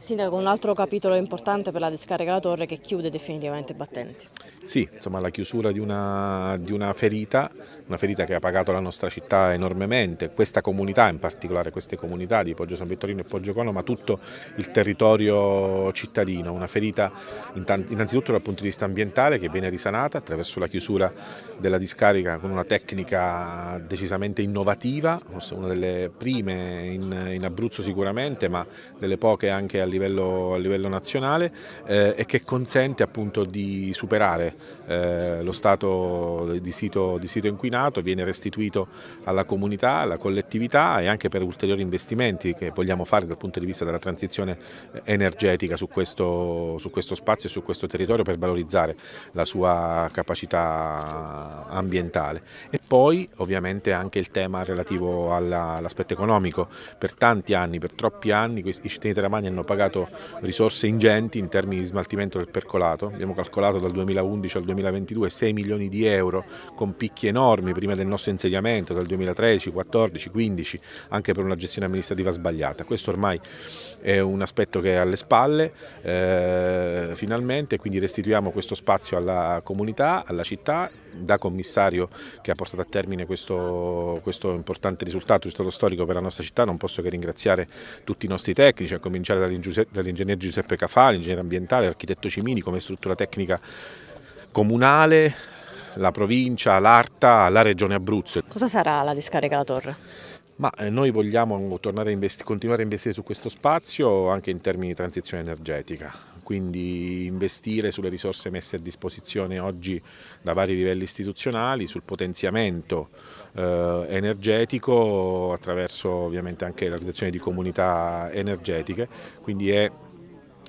Sindaco, un altro capitolo importante per la discarica La Torre che chiude definitivamente i battenti. Sì, insomma la chiusura di una, di una, ferita, una ferita che ha pagato la nostra città enormemente, questa comunità, in particolare queste comunità di Poggio San Vittorino e Poggio Cono, ma tutto il territorio cittadino, una ferita innanzitutto dal punto di vista ambientale che viene risanata attraverso la chiusura della discarica con una tecnica decisamente innovativa, una delle prime in, in Abruzzo sicuramente, ma delle poche anche a livello, a livello nazionale eh, e che consente appunto di superare eh, lo stato di sito, di sito, inquinato, viene restituito alla comunità, alla collettività e anche per ulteriori investimenti che vogliamo fare dal punto di vista della transizione energetica su questo, su questo spazio e su questo territorio per valorizzare la sua capacità ambientale. E poi ovviamente anche il tema relativo all'aspetto economico. Per tanti anni, per troppi anni, questi, i cittadini teramani hanno pagato risorse ingenti in termini di smaltimento del percolato. Abbiamo calcolato dal 2011 al 2022 6 milioni di euro con picchi enormi prima del nostro insediamento, dal 2013, 2014, 2015, anche per una gestione amministrativa sbagliata. Questo ormai è un aspetto che è alle spalle, eh, finalmente, quindi restituiamo questo spazio alla comunità, alla città, da commissario che ha portato a termine questo, questo importante risultato, risultato storico per la nostra città, non posso che ringraziare tutti i nostri tecnici, a cominciare dall'ingegner Giuseppe Cafà, l'ingegnere ambientale, l'architetto Cimini come struttura tecnica comunale, la provincia, l'Arta, la regione Abruzzo. Cosa sarà la discarica La Torre? Ma eh, noi vogliamo a continuare a investire su questo spazio anche in termini di transizione energetica quindi investire sulle risorse messe a disposizione oggi da vari livelli istituzionali, sul potenziamento eh, energetico attraverso ovviamente anche la realizzazione di comunità energetiche, quindi è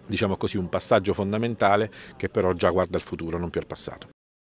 diciamo così, un passaggio fondamentale che però già guarda al futuro, non più al passato.